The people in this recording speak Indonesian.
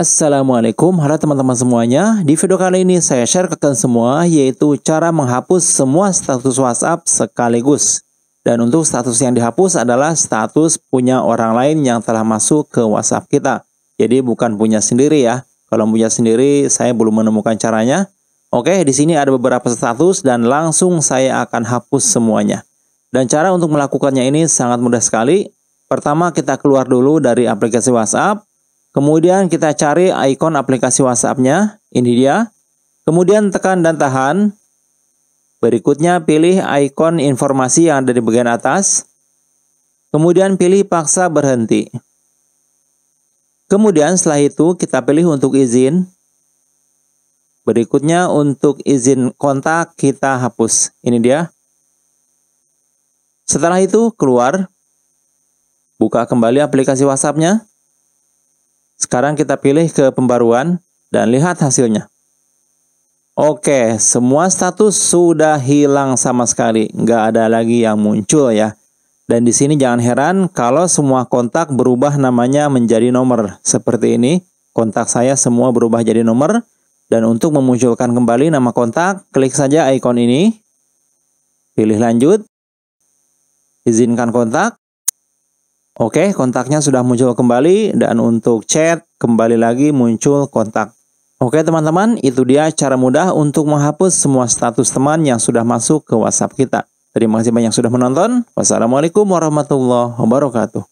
Assalamualaikum, halo teman-teman semuanya. Di video kali ini saya share ke kalian semua yaitu cara menghapus semua status WhatsApp sekaligus. Dan untuk status yang dihapus adalah status punya orang lain yang telah masuk ke WhatsApp kita. Jadi bukan punya sendiri ya. Kalau punya sendiri saya belum menemukan caranya. Oke, di sini ada beberapa status dan langsung saya akan hapus semuanya. Dan cara untuk melakukannya ini sangat mudah sekali. Pertama kita keluar dulu dari aplikasi WhatsApp Kemudian kita cari ikon aplikasi WhatsApp-nya. Ini dia. Kemudian tekan dan tahan. Berikutnya pilih ikon informasi yang ada di bagian atas. Kemudian pilih paksa berhenti. Kemudian setelah itu kita pilih untuk izin. Berikutnya untuk izin kontak kita hapus. Ini dia. Setelah itu keluar. Buka kembali aplikasi WhatsApp-nya. Sekarang kita pilih ke pembaruan dan lihat hasilnya. Oke, semua status sudah hilang sama sekali. Nggak ada lagi yang muncul ya. Dan di sini jangan heran kalau semua kontak berubah namanya menjadi nomor. Seperti ini, kontak saya semua berubah jadi nomor. Dan untuk memunculkan kembali nama kontak, klik saja ikon ini. Pilih lanjut. Izinkan kontak. Oke, kontaknya sudah muncul kembali dan untuk chat kembali lagi muncul kontak. Oke teman-teman, itu dia cara mudah untuk menghapus semua status teman yang sudah masuk ke WhatsApp kita. Terima kasih banyak sudah menonton. Wassalamualaikum warahmatullahi wabarakatuh.